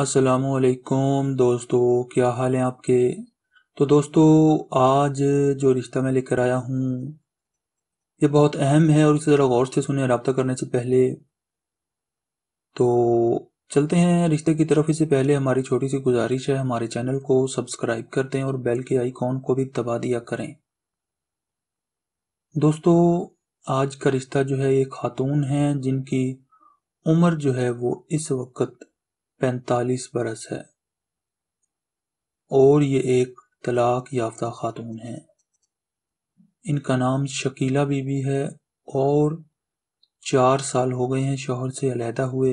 असलकुम दोस्तों क्या हाल है आपके तो दोस्तों आज जो रिश्ता मैं लेकर आया हूँ ये बहुत अहम है और इसे ज़रा गौर से सुने रबता करने से पहले तो चलते हैं रिश्ते की तरफ इससे पहले हमारी छोटी सी गुजारिश है हमारे चैनल को सब्सक्राइब कर दें और बेल के आइकॉन को भी दबा दिया करें दोस्तों आज का रिश्ता जो है ये खातून है जिनकी उम्र जो है वो इस वक्त पैंतालीस बरस है और ये एक तलाक याफ्ता खातून है इनका नाम शकीला बीबी है और चार साल हो गए हैं शोहर से अलहदा हुए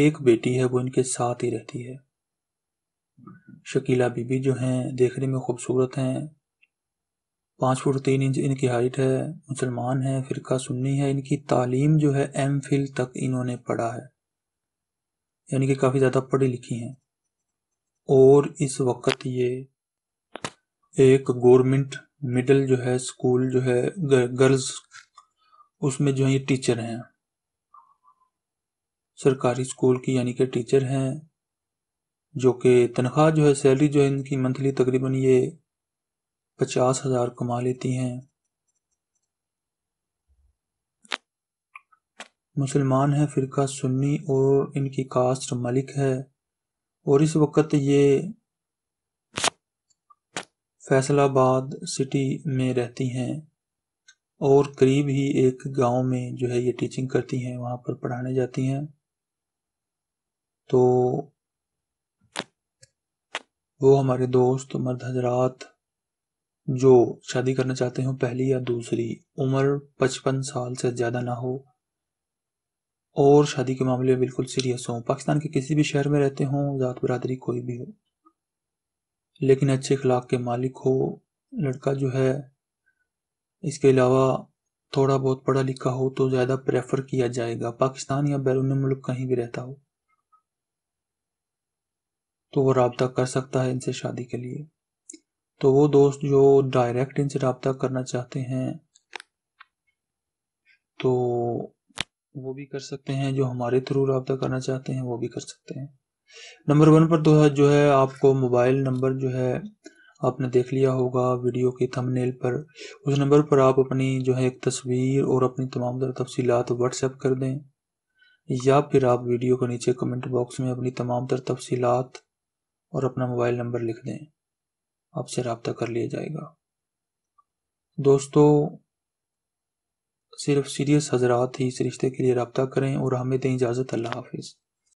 एक बेटी है वो इनके साथ ही रहती है शकीला बीबी जो हैं देखने में खूबसूरत हैं पाँच फुट तीन इंच इनकी हाइट है मुसलमान है फ़िरका सुन्नी है इनकी तालीम जो है एम फिल तक इन्होंने पढ़ा है यानी कि काफ़ी ज़्यादा पढ़ी लिखी हैं और इस वक्त ये एक गवर्नमेंट मिडल जो है स्कूल जो है गर्ल्स उसमें जो है ये टीचर हैं सरकारी स्कूल की यानी कि टीचर हैं जो कि तनख्वाह जो है सैलरी जो है इनकी मंथली तकरीबन ये पचास हज़ार कमा लेती हैं मुसलमान है फ़िरका सुन्नी और इनकी कास्ट मलिक है और इस वक्त ये फैसलाबाद सिटी में रहती हैं और करीब ही एक गांव में जो है ये टीचिंग करती हैं वहाँ पर पढ़ाने जाती हैं तो वो हमारे दोस्त मर्द हजरात जो शादी करना चाहते हों पहली या दूसरी उम्र पचपन साल से ज़्यादा ना हो और शादी के मामले में बिल्कुल सीरियस हों पाकिस्तान के किसी भी शहर में रहते हों ज़ात बरदरी कोई भी हो लेकिन अच्छे अखलाक के मालिक हो लड़का जो है इसके अलावा थोड़ा बहुत पढ़ा लिखा हो तो ज़्यादा प्रेफर किया जाएगा पाकिस्तान या बैरून मुल्क कहीं भी रहता हो तो वो रबता कर सकता है इनसे शादी के लिए तो वो दोस्त जो डायरेक्ट इनसे रबता करना चाहते हैं तो वो भी कर सकते हैं जो हमारे थ्रू रहा करना चाहते हैं वो भी कर सकते हैं नंबर वन पर तो जो है आपको मोबाइल नंबर जो है आपने देख लिया होगा वीडियो के थंबनेल पर उस नंबर पर आप अपनी जो है एक तस्वीर और अपनी तमाम तर तफसीत व्हाट्सएप कर दें या फिर आप वीडियो को नीचे कमेंट बॉक्स में अपनी तमाम तर तफसीत और अपना मोबाइल नंबर लिख दें आपसे रबता कर लिया जाएगा दोस्तों सिर्फ सीरियस हजरात ही इस रिश्ते के लिए रबता करें और हमें दें इजाज़त अल्लाह हाफिज़